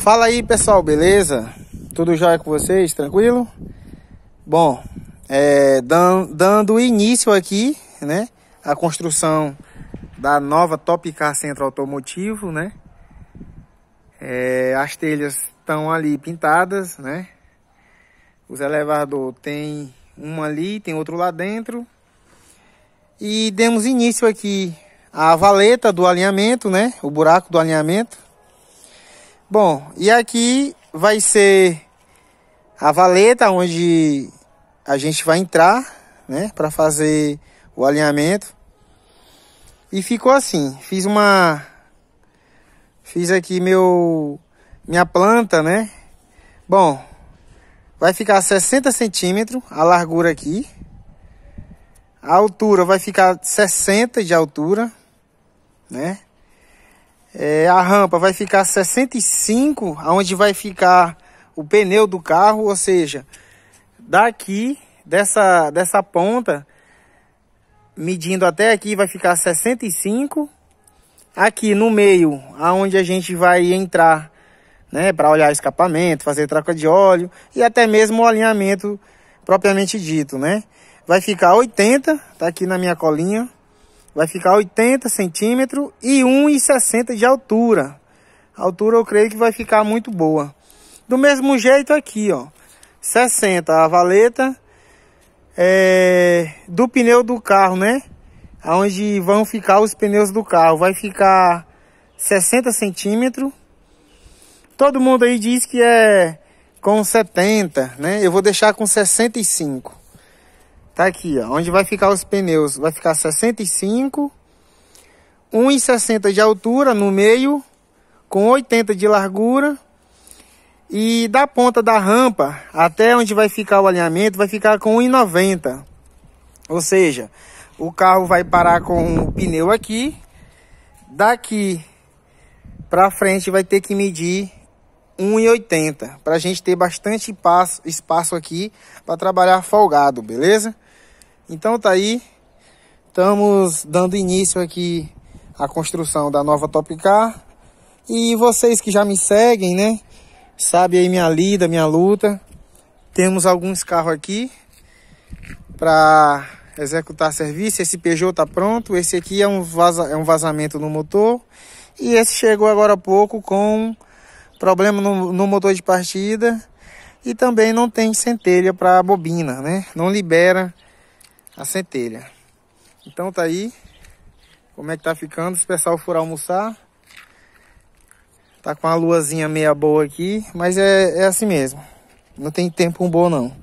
Fala aí pessoal, beleza? Tudo jóia com vocês? Tranquilo? Bom, é, dan dando início aqui, né? A construção da nova Top Car Centro Automotivo, né? É, as telhas estão ali pintadas, né? Os elevador tem um ali, tem outro lá dentro. E demos início aqui à valeta do alinhamento, né? O buraco do alinhamento Bom, e aqui vai ser a valeta onde a gente vai entrar, né, para fazer o alinhamento. E ficou assim, fiz uma fiz aqui meu minha planta, né? Bom, vai ficar 60 centímetros a largura aqui. A altura vai ficar 60 de altura, né? É, a rampa vai ficar 65, aonde vai ficar o pneu do carro, ou seja, daqui dessa, dessa ponta, medindo até aqui, vai ficar 65. Aqui no meio, aonde a gente vai entrar, né, para olhar escapamento, fazer troca de óleo e até mesmo o alinhamento propriamente dito, né? Vai ficar 80, tá aqui na minha colinha vai ficar 80 centímetros e 1,60 de altura. A altura eu creio que vai ficar muito boa. Do mesmo jeito aqui, ó. 60 a valeta é, do pneu do carro, né? Onde vão ficar os pneus do carro. Vai ficar 60 centímetros. Todo mundo aí diz que é com 70, né? Eu vou deixar com 65. Tá aqui, ó. Onde vai ficar os pneus? Vai ficar 65, 1,60 de altura no meio, com 80 de largura. E da ponta da rampa até onde vai ficar o alinhamento, vai ficar com 1,90. Ou seja, o carro vai parar com o pneu aqui. Daqui para frente vai ter que medir 1,80 para a gente ter bastante espaço, espaço aqui para trabalhar folgado, beleza? Então tá aí, estamos dando início aqui à construção da nova Topcar. E vocês que já me seguem, né? Sabe aí minha lida, minha luta. Temos alguns carros aqui para executar serviço. Esse Peugeot tá pronto. Esse aqui é um, vaza, é um vazamento no motor. E esse chegou agora há pouco com problema no, no motor de partida. E também não tem centelha para bobina, né? Não libera a centelha. Então tá aí como é que tá ficando. Se o pessoal for almoçar, tá com a luazinha meia boa aqui, mas é, é assim mesmo. Não tem tempo bom não.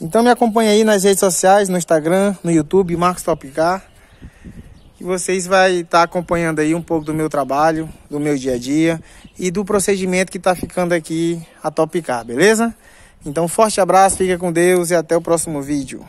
Então me acompanha aí nas redes sociais, no Instagram, no YouTube, Marcos Topicar. E vocês vai estar tá acompanhando aí um pouco do meu trabalho, do meu dia a dia e do procedimento que tá ficando aqui a Topicar, beleza? Então, forte abraço, fica com Deus e até o próximo vídeo.